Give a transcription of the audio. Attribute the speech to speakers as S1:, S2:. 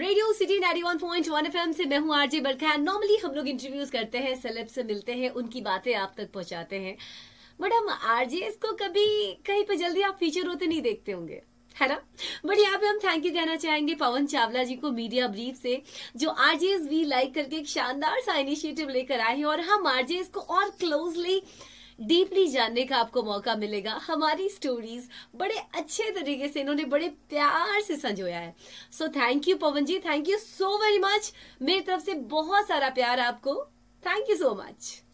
S1: radio city nine one point 91.1 FM से मैं हूँ आरजे बरखा नॉर्मली हम लोग इंटरव्यूज करते हैं सेलेब से मिलते हैं उनकी बातें आप तक पहुंचाते हैं बट हम आरजे इसको कभी कहीं पर जल्दी आप फीचर होते नहीं देखते होंगे है ना बट यहाँ पे हम थैंक यू कहना चाहेंगे पवन चावला जी को मीडिया ब्रीफ से जो आरजेस वी लाइक करके एक शानदार सा इनिशिएटिव लेकर आए हैं और हम आरजेस को और क्लोजली डीपली जानने का आपको मौका मिलेगा हमारी स्टोरीज बड़े अच्छे तरीके से इन्होंने बड़े प्यार से संजोया है so thank you Pavan ji thank you so very much मेरी तरफ से बहुत सारा प्यार आपको थैंक यू सो मच